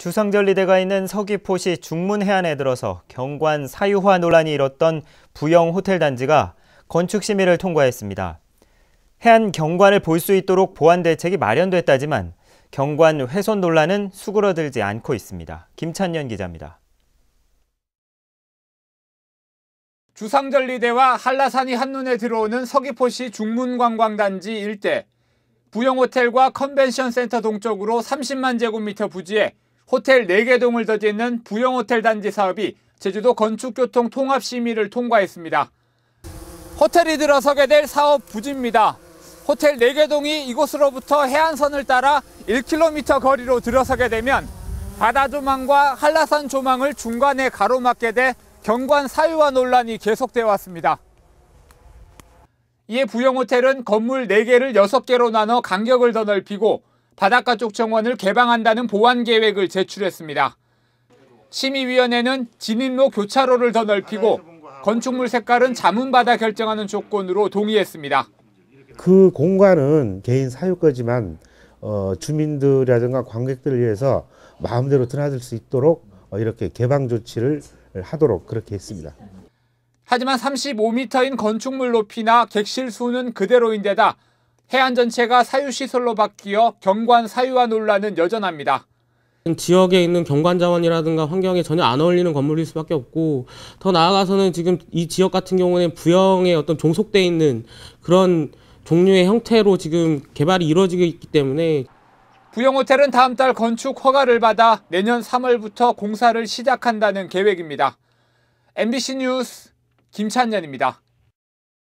주상절리대가 있는 서귀포시 중문 해안에 들어서 경관 사유화 논란이 일었던 부영 호텔 단지가 건축 심의를 통과했습니다. 해안 경관을 볼 수 있도록 보안 대책이 마련됐다지만 경관 훼손 논란은 수그러들지 않고 있습니다. 김찬년 기자입니다. 주상절리대와 한라산이 한눈에 들어오는 서귀포시 중문관광단지 일대 부영호텔과 컨벤션 센터 동쪽으로 30만 제곱미터 부지에 호텔 4개 동을 더짓는 부영 호텔 단지 사업이 제주도 건축교통 통합 심의를 통과했습니다. 호텔이 들어서게 될 사업 부지입니다. 호텔 4개 동이 이곳으로부터 해안선을 따라 1km 거리로 들어서게 되면 바다 조망과 한라산 조망을 중간에 가로막게 돼 경관 사유화 논란이 계속돼 왔습니다. 이에 부영 호텔은 건물 4개를 6개로 나눠 간격을 더 넓히고 바닷가 쪽 정원을 개방한다는 보완 계획을 제출했습니다. 심의위원회는 진입로 교차로를 더 넓히고 건축물 색깔은 자문받아 결정하는 조건으로 동의했습니다. 그 공간은 개인 사유거지만 어, 주민들이라든가 관객들을 위해서 마음대로 드나들 수 있도록 어, 이렇게 개방 조치를 하도록 그렇게 했습니다. 하지만 35m인 건축물 높이나 객실 수는 그대로인데다 해안 전체가 사유시설로 바뀌어 경관 사유화 논란은 여전합니다. 지역에 있는 경관 자원이라든가 환경에 전혀 안 어울리는 건물일 수밖에 없고 더 나아가서는 지금 이 지역 같은 경우는 부영에 어떤 종속돼 있는 그런 종류의 형태로 지금 개발이 이루어지고 있기 때문에 부영 호텔은 다음 달 건축 허가를 받아 내년 3월부터 공사를 시작한다는 계획입니다. MBC 뉴스 김찬년입니다.